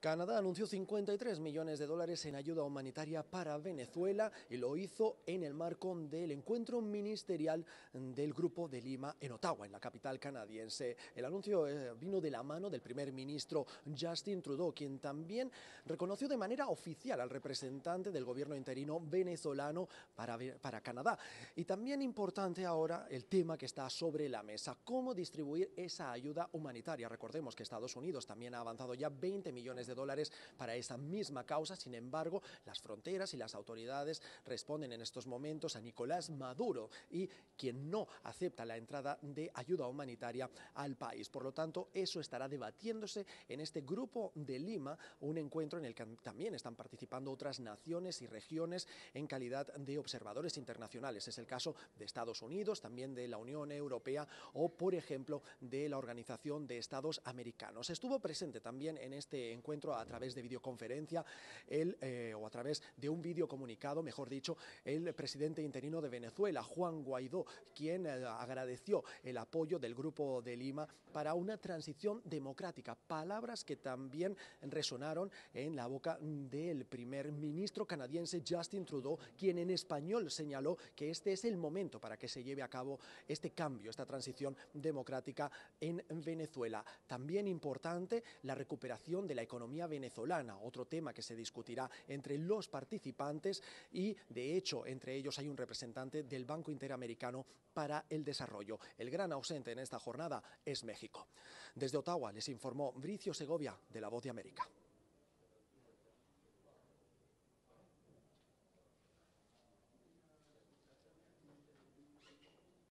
Canadá anunció 53 millones de dólares en ayuda humanitaria para Venezuela y lo hizo en el marco del encuentro ministerial del Grupo de Lima en Ottawa, en la capital canadiense. El anuncio eh, vino de la mano del primer ministro Justin Trudeau, quien también reconoció de manera oficial al representante del gobierno interino venezolano para, para Canadá. Y también importante ahora el tema que está sobre la mesa, cómo distribuir esa ayuda humanitaria. Recordemos que Estados Unidos también ha avanzado ya 20 millones de dólares para esa misma causa. Sin embargo, las fronteras y las autoridades responden en estos momentos a Nicolás Maduro y quien no acepta la entrada de ayuda humanitaria al país. Por lo tanto, eso estará debatiéndose en este grupo de Lima, un encuentro en el que también están participando otras naciones y regiones en calidad de observadores internacionales. Es el caso de Estados Unidos, también de la Unión Europea o, por ejemplo, de la Organización de Estados Americanos. Estuvo presente también en este encuentro a través de videoconferencia el, eh, o a través de un video comunicado, mejor dicho, el presidente interino de Venezuela, Juan Guaidó, quien eh, agradeció el apoyo del Grupo de Lima para una transición democrática. Palabras que también resonaron en la boca del primer ministro canadiense Justin Trudeau, quien en español señaló que este es el momento para que se lleve a cabo este cambio, esta transición democrática en Venezuela. También importante la recuperación de la economía venezolana, otro tema que se discutirá entre los participantes y, de hecho, entre ellos hay un representante del Banco Interamericano para el Desarrollo. El gran ausente en esta jornada es México. Desde Ottawa les informó Bricio Segovia de La Voz de América.